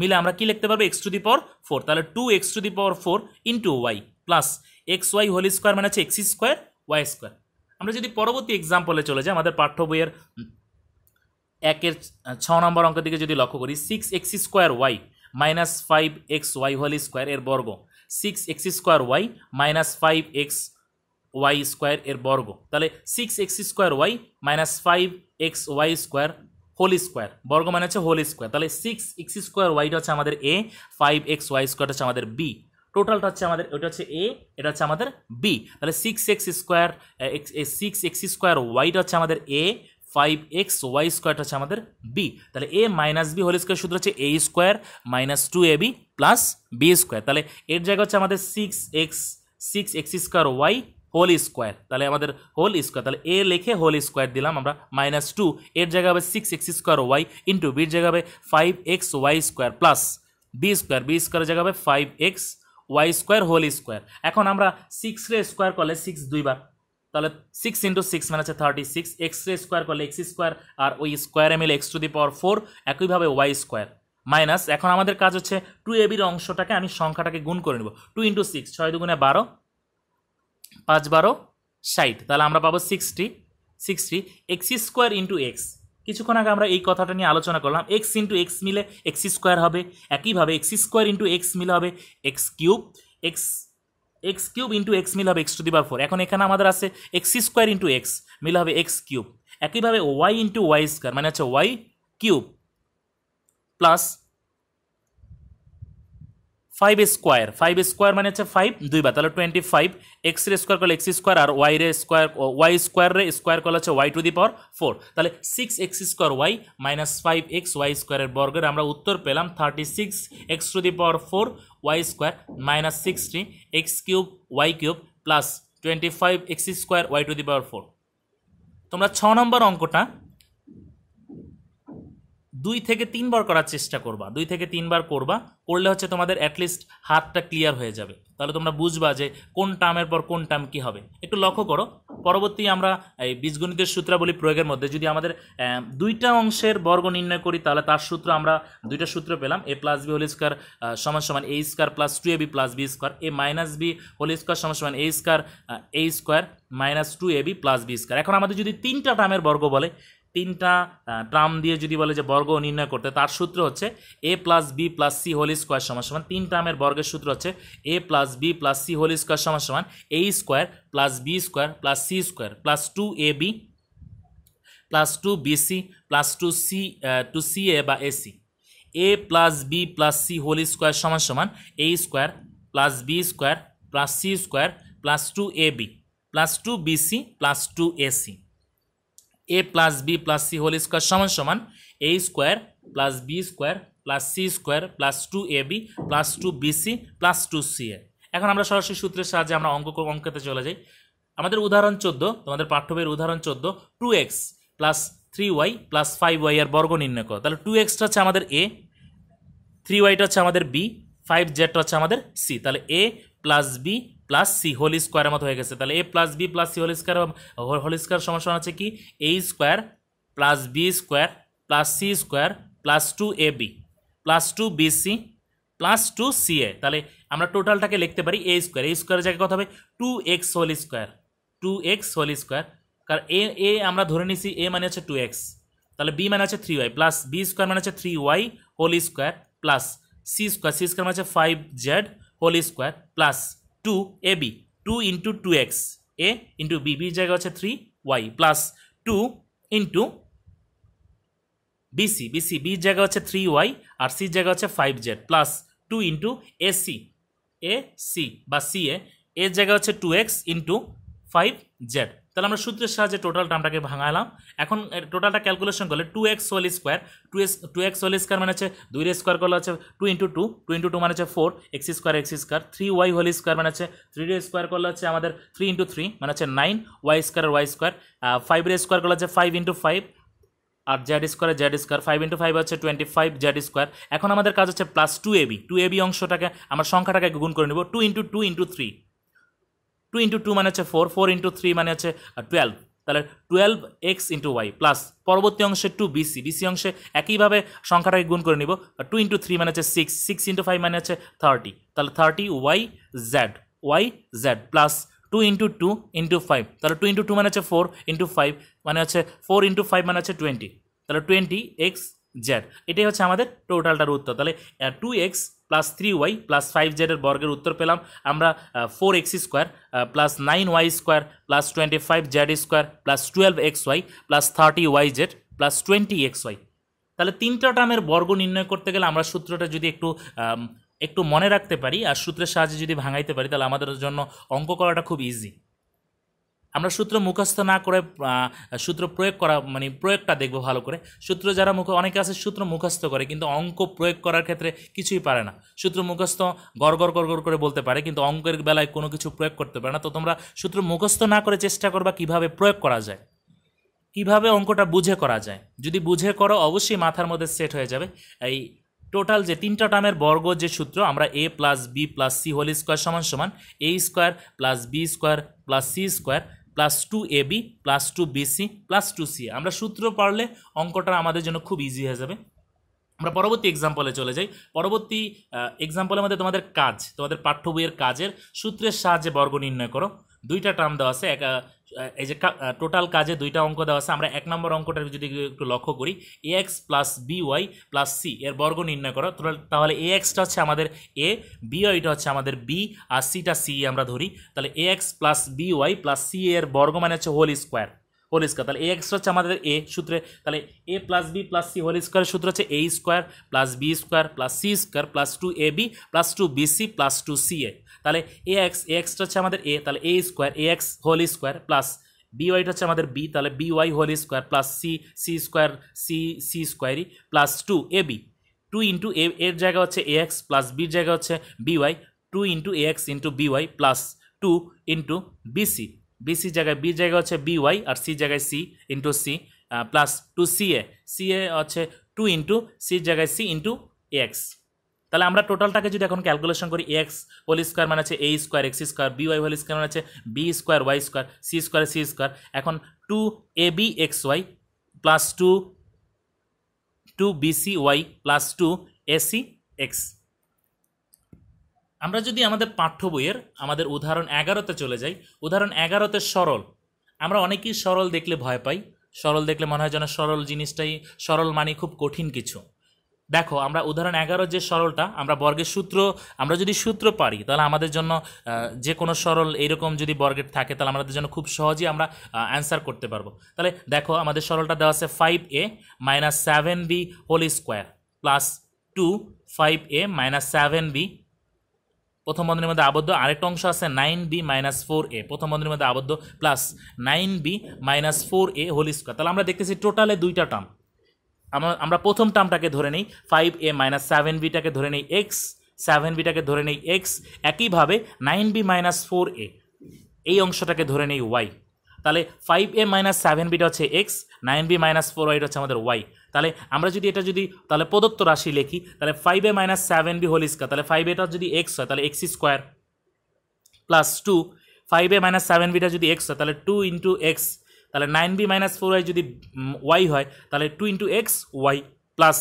মিলে আমরা কি লিখতে পারবো X to the power four তাহলে two X to the power four into Y plus X Y whole square মানে হচ্ছে এক্স স্কোয়ার ওয়াই স্কোয়ার আমরা যদি পরবর্তী এক্সাম্পলে চলে যাই আমাদের পাঠ্য বইয়ের একের ছ নম্বর অঙ্কের দিকে যদি লক্ষ্য করি six x square Y minus five x Y whole square এর বর্গ six x square Y minus five x Y square এর বর্গ তাহলে six x square Y minus five x Y square whole square বর্গ মানে হচ্ছে হোল স্কোয়ার তাহলে six x square ওয়াইটা হচ্ছে আমাদের এ ফাইভ এক্স ওয়াই স্কোয়ারটা হচ্ছে আমাদের বি টোটালটা হচ্ছে আমাদের ওইটা হচ্ছে এ এটা হচ্ছে আমাদের বি তাহলে six x square X six x square ওয়াইটা হচ্ছে আমাদের এ ফাইভ এক্স ওয়াই স্কোয়ারটা হচ্ছে আমাদের বি তাহলে A minus B whole square সূত্র হচ্ছে এ square minus two A B plus B square তাহলে এর জায়গা হচ্ছে আমাদের six X six x square Y whole square তাহলে আমাদের হোল স্কোয়ার তাহলে এ লিখে হোল স্কোয়ার দিলাম আমরা মাইনাস টু এর জায়গা হবে six x square Y into বির জায়গা হবে five x Y square plus B square B স্কোয়ারের জায়গা হবে five x Y square whole square এখন আমরা সিক্স রে স্কোয়ার করলে সিক্স দুইবার তাহলে সিক্স ইন্টু সিক্স মানে আছে থার্টি সিক্স এক্স রে স্কোয়ার করলে এক্স স্কোয়ার আর ওই স্কোয়ারে মিলে X to the power four একইভাবে ওয়াই স্কোয়ার মাইনাস এখন আমাদের কাজ হচ্ছে টু এবির অংশটাকে আমি সংখ্যাটাকে গুণ করে নেব টু ইন্টু সিক্স ছয় দুগুণে বারো পাঁচ বারো ষাট তাহলে আমরা পাবো sixty sixty X square into X কিছুক্ষণ আগে আমরা এই কথাটা নিয়ে আলোচনা করলাম এক্স ইন্টু এক্স মিলে এক্স স্কোয়ার হবে একইভাবে এক্স স্কোয়ার ইন্টু এক্স মিলে হবে X cube X X cube into X মিল হবে X to the power four এখন এখানে আমাদের আছে এক্স স্কোয়ার ইন্টু এক্স মিল হবে এক্স কিউব একইভাবে ওয়াই ইন্টু ওয়াই স্কোয়ার মানে হচ্ছে Y cube plus five square five square মানে হচ্ছে ফাইভ দুইবার তাহলে টোয়েন্টি ফাইভ এক্স রে স্কোয়ার করলে এক্স স্কোয়ার আর ওয়াই রে স্কোয়ার ওয়াই স্কোয়ার রে স্কোয়ার করলে হচ্ছে Y to the power four তাহলে six x square Y minus five x Y স্কোয়ারের বর্গের আমরা উত্তর পেলাম thirty six X to the power four Y square minus sixty X cube Y cube plus twenty five X square Y to the power four তোমরা ছ নম্বর অঙ্কটা দুই থেকে তিনবার করার চেষ্টা করবা দুই থেকে তিনবার করবা করলে হচ্ছে তোমাদের অ্যাটলিস্ট হাতটা ক্লিয়ার হয়ে যাবে তাহলে তোমরা বুঝবা যে কোন টার্মের পর কোন টার্ম কী হবে একটু লক্ষ্য করো পরবর্তী আমরা এই বীজগণিতের সূত্রাবলী প্রয়োগের মধ্যে যদি আমাদের দুইটা অংশের বর্গ নির্ণয় করি তাহলে তার সূত্র আমরা দুইটা সূত্র পেলাম A plus B whole square সমান সমান এ square plus two A B plus B square A minus B whole square সমান সমান এ square A square minus two A B plus B square এখন আমাদের যদি তিনটা টার্মের বর্গ বলে তিনটা টার্ম দিয়ে যদি বলে যে বর্গ নির্ণয় করতে তার সূত্র হচ্ছে এ plus B plus C whole square সমান সমান তিন টার্মের বর্গের সূত্র হচ্ছে এ plus B plus C whole square সমান সমান এ square plus B square plus C square plus two A B plus two B C plus two C two C A বা A C A plus B plus C whole square সমান সমান এ square plus B square plus C square plus two A B plus two B C plus two C C A plus B plus C whole square সমান সমান এ square plus B square plus C square plus two A B plus two B C plus two C A এখন আমরা সরাসরি সূত্রের সাহায্যে আমরা অঙ্ক অঙ্কতে চলে যাই আমাদের উদাহরণ চোদ্দ তোমাদের পাঠ্যবইয়ের উদাহরণ চোদ্দ two x plus three Y plus five Y এর বর্গ নির্ণয় করো তাহলে টু এক্সটা হচ্ছে আমাদের এ থ্রি ওয়াইটা হচ্ছে আমাদের বি ফাইভ জেডটা হচ্ছে আমাদের সি তাহলে এ plus B plus C whole স্কোয়ারের মতো হয়ে গেছে তাহলে এ plus B plus C whole square whole square সমস্যা আছে কি A square plus B square plus C square plus two A B plus two B C plus two C A তাহলে আমরা টোটালটাকে লিখতে পারি এ স্কোয়ার এ স্কোয়ারের জায়গায় কথা হবে two x whole square two x whole square কারণ এ এ আমরা ধরে নিছি এ মানে হচ্ছে টু এক্স তাহলে বি মানে হচ্ছে three Y plus B square মানে হচ্ছে three Y whole square plus C square C square মানে হচ্ছে five Z whole square plus two A B two into two X A into B বির জায়গা হচ্ছে three Y plus two into B C B C বির জায়গা হচ্ছে three Y আর সির জায়গা হচ্ছে five Z plus two into A C A C বা সি এ এর জায়গা হচ্ছে two X into five Z তাহলে আমরা সূত্রের সাহায্যে টোটাল টার্মটাকে ভাঙালাম এখন টোটালটা ক্যালকুলেশন করলে two x whole square two X two x whole square মানে হচ্ছে দুইয়ের স্কোয়ার করলে হচ্ছে two into two two into two মানে হচ্ছে four X square X square three Y whole square মানে হচ্ছে থ্রি রে স্কোয়ার করলে হচ্ছে আমাদের থ্রি ইন্টু থ্রি মানে হচ্ছে nine Y square Y square five রে স্কোয়ার করলে হচ্ছে ফাইভ ইন্টু ফাইভ আর Z square Z square five into five হচ্ছে টোয়েন্টি ফাইভ জ্যাড স্কোয়ার এখন আমাদের কাজ হচ্ছে plus two A B two A B অংশটাকে আমার সংখ্যাটাকে গুণ করে নেব two into two into three two into two মানে হচ্ছে ফোর ফোর ইন্টু থ্রি মানে হচ্ছে টুয়েলভ তাহলে twelve X into Y plus পরবর্তী অংশে টু বিসি বিসি অংশে একইভাবে সংখ্যাটাকে গুণ করে নিব টু ইন্টু থ্রি মানে হচ্ছে সিক্স সিক্স ইন্টু ফাইভ মানে হচ্ছে থার্টি তাহলে thirty Y Z Y Z plus two into two into five তাহলে টু ইন্টু টু মানে হচ্ছে ফোর ইন্টু ফাইভ মানে হচ্ছে ফোর ইন্টু ফাইভ মানে হচ্ছে টোয়েন্টি তাহলে টোয়েন্টি এক্স জেড এটাই হচ্ছে আমাদের টোটালটার উত্তর তাহলে two x plus three Y plus five জেডের বর্গের উত্তর পেলাম আমরা four X square plus nine Y square plus twenty five Z square plus twelve X Y plus thirty Y Z plus twenty X Y তাহলে তিনটা টার্মের বর্গ নির্ণয় করতে গেলে আমরা সূত্রটা যদি একটু একটু মনে রাখতে পারি আর সূত্রের সাহায্যে যদি ভাঙাইতে পারি তাহলে আমাদের জন্য অঙ্ক করাটা খুব ইজি আমরা সূত্র মুখস্থ না করে সূত্র প্রয়োগ করা মানে প্রয়োগটা দেখবো ভালো করে সূত্র যারা মুখ অনেকে আছে সূত্র মুখস্থ করে কিন্তু অঙ্ক প্রয়োগ করার ক্ষেত্রে কিছুই পারে না সূত্র মুখস্থ গড় গড় গড় করে বলতে পারে কিন্তু অঙ্কের বেলায় কোনো কিছু প্রয়োগ করতে পারে না তো তোমরা সূত্র মুখস্থ না করে চেষ্টা করবা কিভাবে প্রয়োগ করা যায় কিভাবে অঙ্কটা বুঝে করা যায় যদি বুঝে করো অবশ্যই মাথার মধ্যে সেট হয়ে যাবে এই টোটাল যে তিনটা টার্মের বর্গ যে সূত্র আমরা এ plus B plus C whole square সমান সমান এ square plus B square plus C square plus two A B plus two B C plus two C আমরা সূত্র পারলে অঙ্কটা আমাদের জন্য খুব ইজি হয়ে যাবে আমরা পরবর্তী এক্সাম্পলে চলে যাই পরবর্তী এক্সাম্পলের মধ্যে তোমাদের কাজ তোমাদের পাঠ্য বইয়ের কাজের সূত্রের সাহায্যে বর্গ নির্ণয় করো দুইটা টার্ম দেওয়া আছে এই যে টোটাল কাজে দুইটা অঙ্ক দেওয়া আছে আমরা এক নম্বর অঙ্কটা যদি একটু লক্ষ্য করি A X plus B Y plus C এর বর্গ নির্ণয় করো তাহলে এ এক্সটা হচ্ছে আমাদের এ বি ওয়াইটা হচ্ছে আমাদের বি আর সিটা সি আমরা ধরি তাহলে A X plus B Y plus C এর বর্গ মানে হচ্ছে হোল স্কোয়ার হোল স্কোয়ার তাহলে এ এক্সটা হচ্ছে আমাদের এ সূত্রে তাহলে এ plus B plus C whole স্কোয়ারের সূত্র হচ্ছে এ square plus B square plus C square plus two A B plus two B C plus two C A তাহলে এ এক্স এ এক্সটা হচ্ছে আমাদের এ তাহলে এ square A X whole square plus বিওয়াইটা হচ্ছে আমাদের বি তাহলে B Y whole square plus C C square C C স্কোয়ারই প্লাস টু এ বি টু ইন্টু এ এর জায়গা হচ্ছে এ এক্স প্লাস বির জায়গা হচ্ছে বিওয়াই টু ইন্টু এ X into B Y plus two into B C B C জায়গায় বি জায়গায় হচ্ছে বি ওয়াই আর সি জায়গায় C into C plus two C A C A হচ্ছে টু ইন্টু সি জায়গায় সি ইন্টু এক্স তাহলে আমরা টোটালটাকে যদি এখন ক্যালকুলেশন করি এক্স হোল স্কোয়ার মানে আছে এ square X square B Y whole square মানে আছে B square Y square C square C square এখন টু এ B X Y plus two two B C Y plus two A C X আমরা যদি আমাদের পাঠ্য বইয়ের আমাদের উদাহরণ এগারোতে চলে যাই উদাহরণ এগারোতে সরল আমরা অনেকেই সরল দেখলে ভয় পাই সরল দেখলে মনে হয় যেন সরল জিনিসটাই সরল মানে খুব কঠিন কিছু দেখো আমরা উদাহরণ এগারো যে সরলটা আমরা বর্গের সূত্র আমরা যদি সূত্র পারি তাহলে আমাদের জন্য যে কোনো সরল এইরকম যদি বর্গের থাকে তাহলে আমাদের জন্য খুব সহজেই আমরা অ্যান্সার করতে পারবো তাহলে দেখো আমাদের সরলটা দেওয়া আছে five A minus seven B whole square plus two five A minus seven B প্রথম বন্ধনের মধ্যে আবদ্ধ আরেকটা অংশ আছে nine B minus four A প্রথম বন্ধনের মধ্যে আবদ্ধ plus nine B minus four A whole square তাহলে আমরা দেখতেছি টোটালে দুইটা টার্ম আমরা আমরা প্রথম টার্মটাকে ধরে নিই ফাইভ এ মাইনাস সেভেন বিটাকে ধরে নিই এক্স সেভেন বিটাকে ধরে নিই এক্স একইভাবে nine B minus four A এই অংশটাকে ধরে নিই ওয়াই তাহলে ফাইভ এ মাইনাস সেভেন বিটা হচ্ছে X nine B minus four ওয়াইটা হচ্ছে আমাদের ওয়াই তাহলে আমরা যদি এটা যদি তাহলে প্রদত্ত রাশি লিখি তাহলে five A minus seven B whole square তাহলে ফাইভ এটা যদি এক্স হয় তাহলে x square plus two five A minus seven বিটা যদি এক্স হয় তাহলে টু ইন্টু এক্স তাহলে nine B minus four Y যদি ওয়াই হয় তাহলে two into x Y plus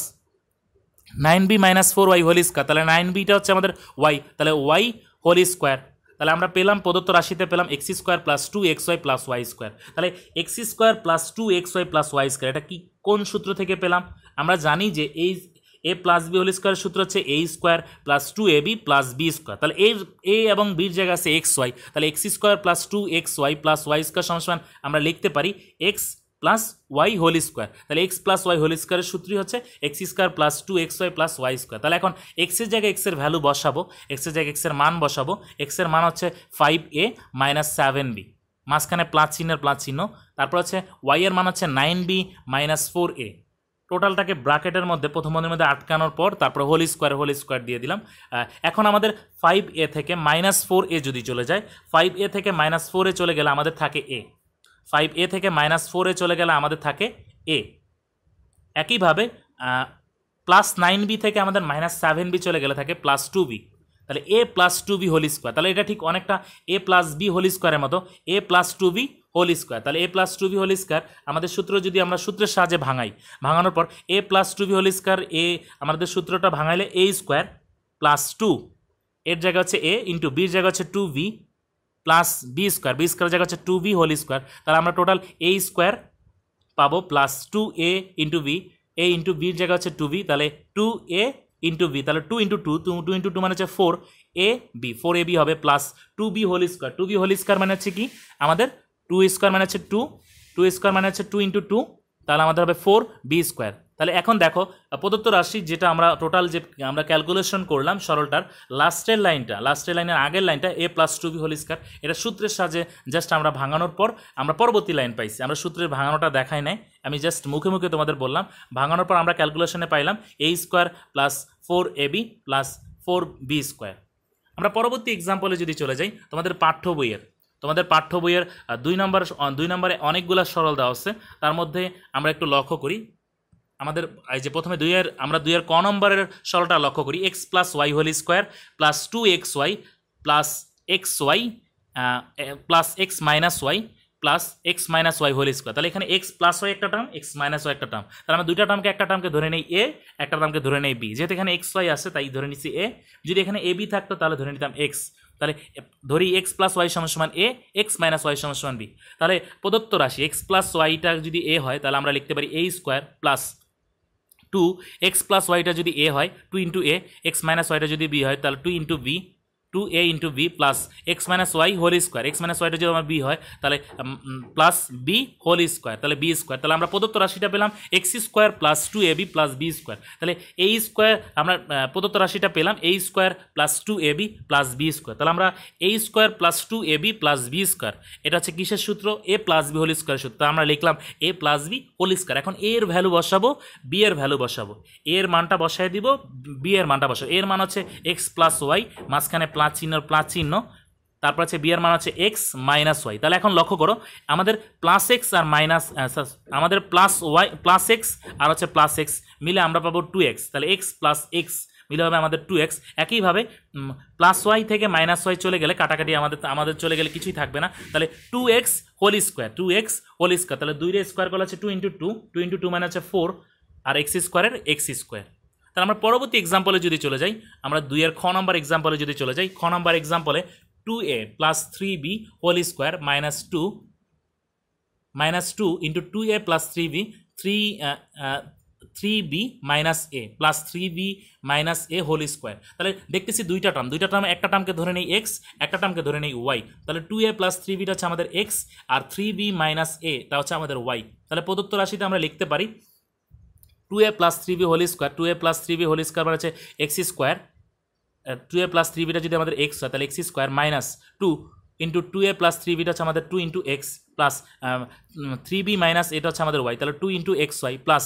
nine B minus four Y whole square তাহলে নাইন বিটা হচ্ছে আমাদের ওয়াই তাহলে ওয়াই হোল স্কোয়ার তাহলে আমরা পেলাম প্রদত্ত রাশিতে পেলাম x square plus two x Y plus Y square তাহলে x square plus two x Y plus Y square এটা কি কোন সূত্র থেকে পেলাম আমরা জানি যে এই A plus B whole square সূত্র হচ্ছে এ square plus two A B plus B square তাহলে এর এ এবং বির জায়গা আছে এক্স ওয়াই তাহলে x square plus two x Y plus Y square সমান আমরা লিখতে পারি X plus Y whole square তাহলে এক্স প্লাস ওয়াই হোল স্কোয়ারের সূত্রই হচ্ছে x square plus two x Y plus Y square তাহলে এখন এক্সের জায়গায় এক্সের ভ্যালু বসাবো এক্সের জায়গায় এক্সের মান বসাবো এক্সের মান হচ্ছে five A minus seven B মাঝখানে প্লাস চিহ্নের প্লাস চিহ্ন তারপর হচ্ছে ওয়াই এর মান হচ্ছে nine B minus four A টোটালটাকে ব্রাকেটের মধ্যে প্রথম বন্ধের মধ্যে আটকানোর পর তারপর হোল স্কোয়ার হোল স্কোয়ার দিয়ে দিলাম এখন আমাদের ফাইভ এ থেকে মাইনাস ফোর এ যদি চলে যায় ফাইভ এ থেকে মাইনাস ফোর এ চলে গেলে আমাদের থাকে এ ফাইভ এ থেকে মাইনাস ফোরে চলে গেলে আমাদের থাকে এ একইভাবে প্লাস নাইন বি থেকে আমাদের মাইনাস সেভেন বি চলে গেলে থাকে প্লাস টু বি তাহলে এ plus two B whole square তাহলে এটা ঠিক অনেকটা এ প্লাস বি হোল স্কোয়ারের মতো A plus two B whole square তাহলে এ plus two B whole square আমাদের সূত্র যদি আমরা সূত্রের সাহায্যে ভাঙাই ভাঙানোর পর A plus two B whole square এ আমাদের সূত্রটা ভাঙাইলে এ স্কোয়ার প্লাস টু এর জায়গা হচ্ছে এ ইন্টু বির জায়গা হচ্ছে two B plus B square B square জায়গা হচ্ছে টু বি হোল স্কোয়ার তাহলে আমরা টোটাল এ স্কোয়ার পাবো plus two A into B A into বির জায়গা হচ্ছে টু বি তাহলে টু এ ইন্টু বি তাহলে two into two two into two মানে হচ্ছে four A B four A B হবে plus two B whole square two B whole square মানে হচ্ছে কি আমাদের টু স্কোয়ার মানে হচ্ছে টু টু স্কোয়ার মানে হচ্ছে টু ইন্টু টু তাহলে আমাদের হবে ফোর বি স্কোয়ার তাহলে এখন দেখো প্রদত্ত রাশি যেটা আমরা টোটাল যে আমরা ক্যালকুলেশন করলাম সরলটার লাস্টের লাইনটা লাস্টের লাইনের আগের লাইনটা A plus two B whole square এটা সূত্রের সাহায্যে জাস্ট আমরা ভাঙানোর পর আমরা পরবর্তী লাইন পাইছি আমরা সূত্রের ভাঙানোটা দেখাই নাই আমি জাস্ট মুখে মুখে তোমাদের বললাম ভাঙানোর পর আমরা ক্যালকুলেশনে পাইলাম A square plus four A B plus four B square আমরা পরবর্তী এক্সাম্পলে যদি চলে যাই তোমাদের পাঠ্য বইয়ের তোমাদের পাঠ্য বইয়ের দুই নম্বর দুই নম্বরে অনেকগুলো সরল দেওয়া হচ্ছে তার মধ্যে আমরা একটু লক্ষ্য করি আমাদের এই যে প্রথমে দুইয়ের আমরা দুইয়ের ক নম্বরের সরলটা লক্ষ্য করি X plus Y whole square plus two x Y plus X Y plus x minus Y plus x minus Y whole square তাহলে এখানে এক্স প্লাস ওয়াই একটা টার্ম এক্স মাইনাস ওয়াই একটা টার্ম তাহলে আমরা দুইটা টার্মকে একটা টার্মকে ধরে নিই এ একটা টার্মকে ধরে নিই বি যেহেতু এখানে এক্স ওয়াই আছে তাই ধরে নিচ্ছি এ যদি এখানে এ বি থাকতো তাহলে ধরে নিতাম এক্স তাহলে ধরি এক্স প্লাস ওয়াই সমান সমান এ এক্স মাইনাস ওয়াই সমান সমান বি তাহলে প্রদত্ত রাশি এক্স প্লাস ওয়াইটা যদি এ হয় তাহলে আমরা লিখতে পারি a square plus two x plus ওয়াইটা যদি এ হয় টু ইন্টু এ এক্স মাইনাস ওয়াইটা যদি বি হয় তাহলে টু ইন্টু বি টু এ into B plus x minus Y whole square x minus ওয়াইটা যদি আমার বি হয় তাহলে প্লাস বি হোল স্কোয়ার তাহলে বি স্কোয়ার তাহলে আমরা প্রদত্ত রাশিটা পেলাম x square plus two A B plus B square তাহলে এই স্কোয়ার আমরা প্রদত্ত রাশিটা পেলাম এই square plus two A B plus B square তাহলে আমরা এই square plus two A B plus B square এটা হচ্ছে কিসের সূত্র a plus B whole square সূত্র আমরা লিখলাম a plus B whole square এখন এর ভ্যালু বসাবো বি এর ভ্যালু বসাবো এর মানটা বসায় দিব বি এর মানটা বসাবো এর মান হচ্ছে এক্স প্লাস ওয়াই মাঝখানে প্লাস প্লাস চিহ্ন প্লাস চিহ্ন তারপর আছে বিয়ার মান হচ্ছে এক্স মাইনাস ওয়াই তাহলে এখন লক্ষ্য করো আমাদের প্লাস এক্স আর মাইনাস আমাদের প্লাস ওয়াই প্লাস এক্স আর হচ্ছে প্লাস এক্স মিলে আমরা পাবো টু এক্স তাহলে এক্স প্লাস এক্স মিলে হবে আমাদের টু এক্স একইভাবে প্লাস ওয়াই থেকে মাইনাস ওয়াই চলে গেলে কাটাকাটি আমাদের আমাদের চলে গেলে কিছুই থাকবে না তাহলে two x whole square two x whole square তাহলে দুইটা স্কোয়ার করলে হচ্ছে two into two two into two মানে হচ্ছে ফোর আর এক্স স্কোয়ারের এক্স স্কোয়ার তাহলে আমরা পরবর্তী এক্সাম্পলে যদি চলে যাই আমরা দুইয়ের খ নম্বর এক্সাম্পলে যদি চলে যাই খ নম্বর এক্সাম্পলে two a plus three b whole square minus two minus two into two a plus three b three three b minus a plus three b minus a whole square তাহলে দেখতেছি দুইটা term দুইটা term একটা টার্মকে ধরে নেই x একটা টার্মকে ধরে নেই ওয়াই তাহলে টু এ প্লাস থ্রি বিটা হচ্ছে আমাদের এক্স আর থ্রি বি মাইনাস এটা হচ্ছে আমাদের ওয়াই তাহলে প্রদত্ত রাশিতে আমরা লিখতে পারি two a plus three b whole square two a plus three b whole square মানে হচ্ছে x square two a plus three বিটা যদি আমাদের এক্স হয় তাহলে x square minus two into two a plus three বিটা হচ্ছে আমাদের two into x plus three b minus এটা হচ্ছে আমাদের ওয়াই তাহলে two into x Y plus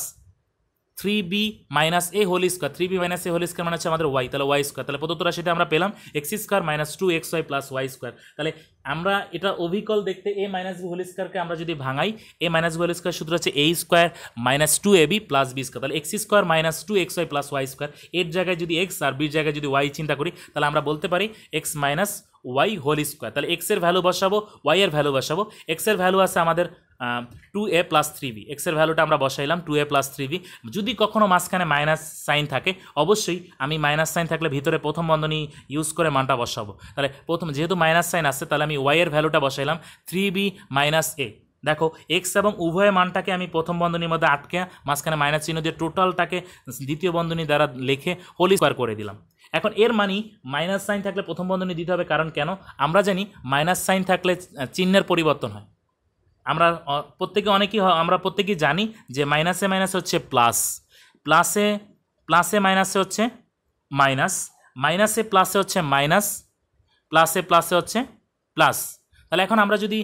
three b minus a whole square three b minus a whole square মানে হচ্ছে আমাদের ওয়াই তাহলে ওয়াই স্কোয়ার তাহলে প্রদত্ত রাশিটা আমরা পেলাম x square minus two x Y plus Y square তাহলে আমরা এটা অভিকল দেখতে এ মাইনাস বি হোল স্কোয়ারকে আমরা যদি ভাঙাই a minus B whole square সূত্র হচ্ছে এ square minus two A B plus B square তাহলে x square minus two x Y plus Y square এর জায়গায় যদি এক্স আর বির জায়গায় যদি ওয়াই চিন্তা করি তাহলে আমরা বলতে পারি x minus Y whole square তাহলে এক্সের ভ্যালু বসাবো ওয়াই এর ভ্যালু বসাবো এক্সের ভ্যালু আছে আমাদের two a plus three b এক্সের ভ্যালুটা আমরা বসাইলাম two a plus three b যদি কখনও মাঝখানে মাইনাস সাইন থাকে অবশ্যই আমি মাইনাস সাইন থাকলে ভিতরে প্রথম বন্ধনী ইউজ করে মানটা বসাবো তাহলে প্রথম যেহেতু মাইনাস সাইন আসছে তাহলে আমি ওয়াইয়ের ভ্যালুটা বসাইলাম থ্রি বি মাইনাস এ দেখো এক্স এবং উভয় মানটাকে আমি প্রথম বন্ধনীর মধ্যে আটকে মাঝখানে মাইনাস চিহ্ন দিয়ে টোটালটাকে দ্বিতীয় বন্ধনী দ্বারা লিখে হোলি স্কোয়ার করে দিলাম এখন এর মানি মাইনাস সাইন থাকলে প্রথম বন্ধনী দিতে হবে কারণ কেন আমরা জানি মাইনাস সাইন থাকলে চিহ্নের পরিবর্তন হয় আমরা প্রত্যেকে অনেকেই আমরা প্রত্যেকেই জানি যে মাইনাসে মাইনাস হচ্ছে প্লাস প্লাসে প্লাসে মাইনাসে হচ্ছে মাইনাস মাইনাসে প্লাসে হচ্ছে মাইনাস প্লাসে প্লাসে হচ্ছে প্লাস তাহলে এখন আমরা যদি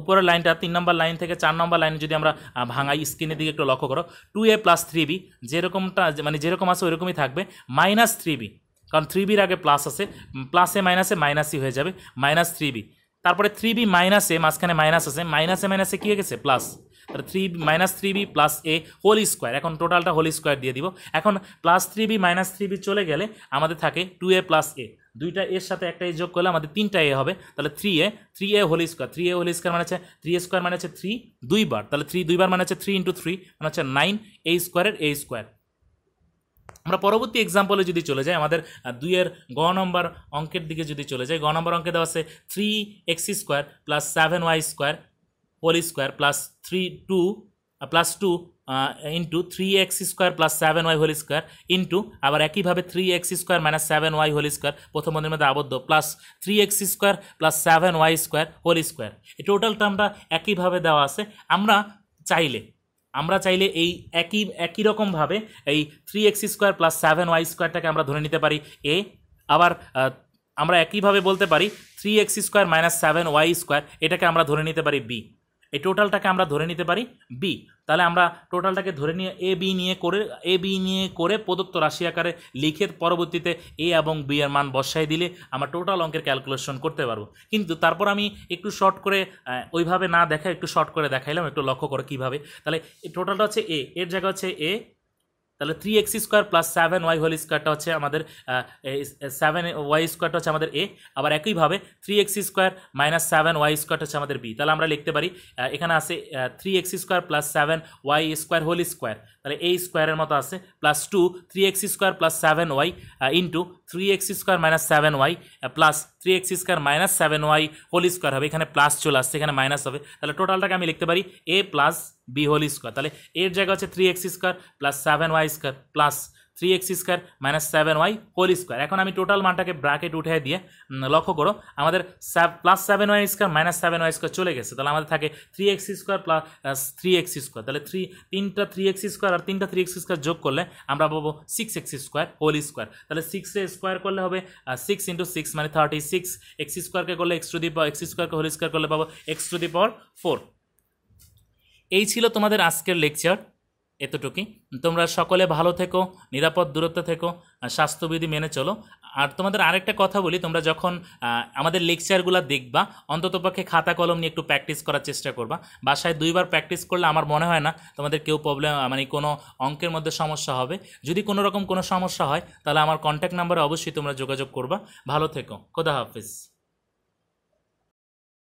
উপরের লাইনটা তিন নম্বর লাইন থেকে চার নম্বর লাইনে যদি আমরা ভাঙাই স্ক্রিনের দিকে একটু লক্ষ্য করো two a plus three b যেরকমটা মানে যেরকম আছে ওইরকমই থাকবে মাইনাস থ্রি বি কারণ থ্রি বির আগে প্লাস আছে প্লাসে মাইনাসে মাইনাসই হয়ে যাবে মাইনাস থ্রি বি তারপরে থ্রি বি মাইনাসে মাঝখানে মাইনাস আছে মাইনাসে মাইনাসে কী হয়ে গেছে প্লাস তাহলে three minus three b plus a whole square এখন টোটালটা হোল স্কোয়ার দিয়ে দিব এখন plus three b minus three b চলে গেলে আমাদের থাকে টু এ প্লাস এ দুইটা এর সাথে একটা এ যোগ করলে আমাদের তিনটা এ হবে তাহলে three a three a whole square three a whole square মানে হচ্ছে থ্রি স্কোয়ার মানে হচ্ছে থ্রি দুইবার তাহলে থ্রি দুইবার মানে হচ্ছে থ্রি ইন্টু থ্রি মানে হচ্ছে নাইন এ স্কোয়ারের এ স্কোয়ার আমরা পরবর্তী এক্সাম্পলে যদি চলে যাই আমাদের দুইয়ের গ নম্বর অঙ্কের দিকে যদি চলে যাই গ নম্বর অঙ্কে দেওয়া আছে three x square plus seven y square whole square plus three two plus two into three x square plus seven y whole square into আবার একইভাবে three x square minus seven y whole square প্রথম বন্ধের মধ্যে আবদ্ধ plus three x square plus seven y square whole square এই total আমরা একইভাবে দেওয়া আছে আমরা চাইলে আমরা চাইলে এই একই একই রকমভাবে এই three x square plus seven y স্কোয়ারটাকে আমরা ধরে নিতে পারি এ আবার আমরা একইভাবে বলতে পারি three x square minus seven y square এটাকে আমরা ধরে নিতে পারি বি এই টোটালটাকে আমরা ধরে নিতে পারি বি তাহলে আমরা টোটালটাকে ধরে নিয়ে এ বি নিয়ে করে এ বি নিয়ে করে প্রদত্ত রাশি আকারে লিখে পরবর্তীতে এ এবং বি এর মান বসাই দিলে আমরা টোটাল অঙ্কের ক্যালকুলেশন করতে পারবো কিন্তু তারপর আমি একটু শর্ট করে ওইভাবে না দেখা একটু শর্ট করে দেখাইলাম একটু লক্ষ্য করে কিভাবে তাহলে টোটালটা হচ্ছে এ এর জায়গা হচ্ছে এ তাহলে three x square plus seven y whole স্কোয়ারটা হচ্ছে আমাদের সেভেন ওয়াই স্কোয়ারটা হচ্ছে আমাদের এ আবার একইভাবে three x square minus seven y স্কোয়ারটা হচ্ছে আমাদের বি তাহলে আমরা লিখতে পারি এখানে আছে three x square plus seven y square whole square তাহলে এই স্কোয়ারের মতো আছে plus two three x square plus seven y into three x square minus seven y plus three x square minus seven y whole square হবে এখানে plus চলে আসছে এখানে মাইনাস হবে তাহলে টোটালটাকে আমি লিখতে পারি এ প্লাস বি হোল স্কোয়ার তাহলে এর জায়গা হচ্ছে three x square plus seven y square plus three x square minus seven y whole square এখন আমি টোটাল মানটাকে ব্রাকেট উঠে দিয়ে লক্ষ্য করো আমাদের plus seven y square minus seven y square চলে গেছে তাহলে আমাদের থাকে three x square plus three x square তাহলে থ্রি তিনটা থ্রি এক্স স্কোয়ার আর তিনটা থ্রি এক্স স্কোয়ার যোগ করলে আমরা পাবো six x square whole square তাহলে সিক্সে স্কোয়ার করলে হবে সিক্স ইন্টু সিক্স মানে থার্টি সিক্স এক্স স্কোয়ারকে করলে x to the power x স্কোয়ারকে হোল স্কোয়ার করলে পাবো x to the power four এই ছিল তোমাদের আজকের লেকচার এতটুকুই তোমরা সকলে ভালো থেকো নিরাপদ দূরত্ব থেকো স্বাস্থ্যবিধি মেনে চলো আর তোমাদের আরেকটা কথা বলি তোমরা যখন আমাদের লেকচারগুলো দেখবা অন্ততপক্ষে খাতা কলম নিয়ে একটু প্র্যাকটিস করার চেষ্টা করবা বাসায় দুইবার প্র্যাকটিস করলে আমার মনে হয় না তোমাদের কেউ প্রবলেম মানে কোনো অঙ্কের মধ্যে সমস্যা হবে যদি কোনো রকম কোনো সমস্যা হয় তাহলে আমার কন্ট্যাক্ট নাম্বারে অবশ্যই তোমরা যোগাযোগ করবা ভালো থেকো খোদা হাফিজ